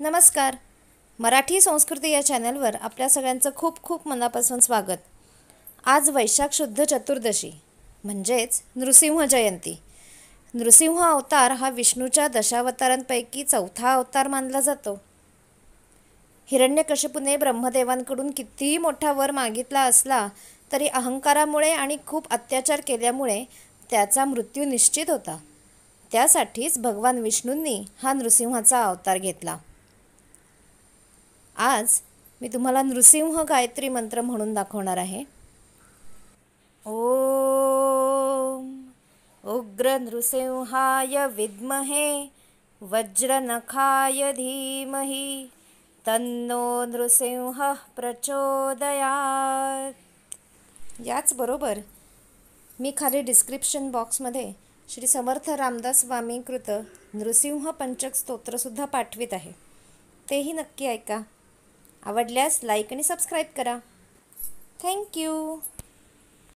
नमस्कार मराठी संस्कृती या चॅनलवर आपल्या सगळ्यांचं खूप खूप मनापासून स्वागत आज वैशाख शुद्ध चतुर्दशी म्हणजेच नृसिंह जयंती नृसिंह अवतार हा विष्णूच्या दशावतारांपैकी चौथा अवतार मानला जातो हिरण्यकशिपूने ब्रह्मदेवांकडून कितीही मोठा वर मागितला असला तरी अहंकारामुळे आणि खूप अत्याचार केल्यामुळे त्याचा मृत्यू निश्चित होता त्यासाठीच भगवान विष्णूंनी हा नृसिंहाचा अवतार घेतला आज मी तुम्हाला नृसिंह गायत्री मंत्र म्हणून दाखवणार आहे ओ उग्र नृसिंहाय विद्महे नखाय धीमहि तन्नो नृसिंह प्रचोदयात याचबरोबर मी खाली डिस्क्रिप्शन बॉक्समध्ये श्री समर्थ रामदास स्वामी कृत नृसिंह पंचक स्तोत्रसुद्धा पाठवित आहे तेही नक्की ऐका आवडल्यास लाईक आणि सबस्क्राईब करा थँक्यू